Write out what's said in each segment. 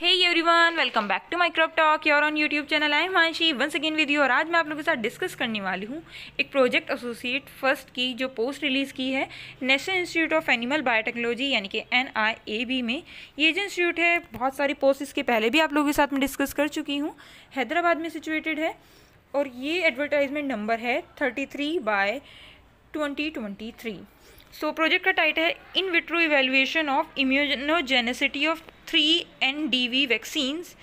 hey everyone welcome back to my talk your on YouTube channel I Himanshi once again with you और आज मैं आप लोगों के साथ डिस्कस करने वाली हूँ एक प्रोजेक्ट एसोसिएट फर्स्ट की जो पोस्ट रिलीज़ की है National Institute of Animal Biotechnology यानी कि एन आई ए बी में ये जो इंस्टीट्यूट है बहुत सारी पोस्ट इसके पहले भी आप लोगों के साथ मैं डिस्कस कर चुकी हूँ हैदराबाद में सिचुएटेड है और ये एडवर्टाइजमेंट नंबर है thirty three by twenty twenty three so project का टाइटल है in vitro evaluation of immunogenicity of three N D V vaccines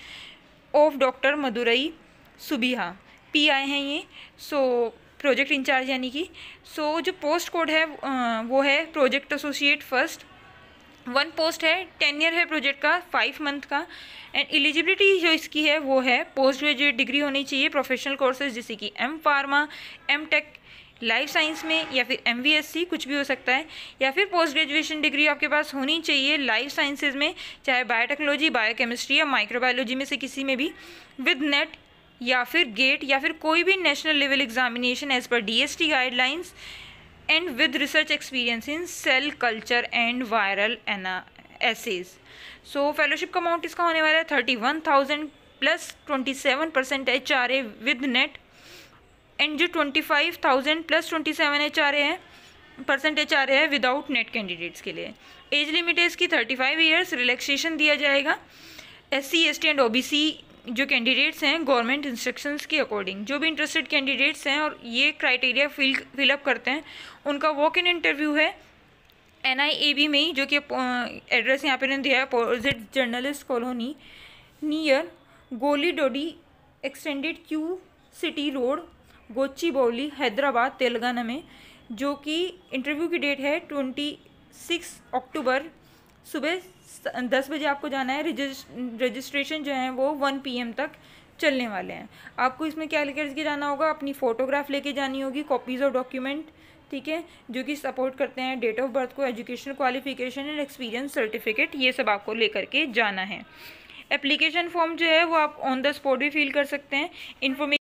of doctor Madurai Subiha P I हैं ये सो प्रोजेक्ट इंचार्ज यानी कि सो जो पोस्ट कोड है वो है project associate first one post है टेन ईयर है प्रोजेक्ट का फाइव मंथ का एंड एलिजिबिलिटी जो इसकी है वो है पोस्ट ग्रेजुएट डिग्री होनी चाहिए प्रोफेशनल कोर्सेज जैसे कि M Pharma M Tech life science में या फिर एम कुछ भी हो सकता है या फिर पोस्ट ग्रेजुएशन डिग्री आपके पास होनी चाहिए लाइफ साइंसेज में चाहे बायोटेक्नोलॉजी बायोकेमिस्ट्री या माइक्रोबायोलॉजी में से किसी में भी विद नेट या फिर गेट या फिर कोई भी national level examination as per the guidelines and with research experience in cell culture and viral assays so fellowship का अमाउंट इसका होने वाला है thirty one thousand plus twenty seven percent H R A with NET and जो twenty five thousand plus twenty seven H R A है H आ रहे हैं without net candidates के लिए एज लिमिट है इसकी थर्टी फाइव ईयर्स रिलैक्सेशन दिया जाएगा S C S T and O B C जो कैंडिडेट्स हैं गवर्नमेंट इंस्ट्रक्शंस के अकॉर्डिंग जो भी इंटरेस्टेड कैंडिडेट्स हैं और ये क्राइटेरिया फिल फिलअप करते हैं उनका वॉक इन इंटरव्यू है एन आई ए बी में ही जो कि एड्रेस यहाँ पर दिया है opposite journalist colony near Gowlidoddi extended Q City road Gachibowli Hyderabad Telangana में जो कि इंटरव्यू की डेट है ट्वेंटी सिक्स अक्टूबर सुबह दस बजे आपको जाना है रजिस्ट्रेशन जो है वो वन पी तक चलने वाले हैं आपको इसमें क्या लेकर के जाना होगा अपनी फ़ोटोग्राफ लेके जानी होगी कॉपीज़ ऑफ डॉक्यूमेंट ठीक है जो कि सपोर्ट करते हैं डेट ऑफ बर्थ को educational qualification and experience certificate ये सब आपको लेकर के जाना है एप्लीकेशन फॉर्म जो है वो आप ऑन द स्पॉट भी फिल कर सकते हैं इन्फॉर्मेशन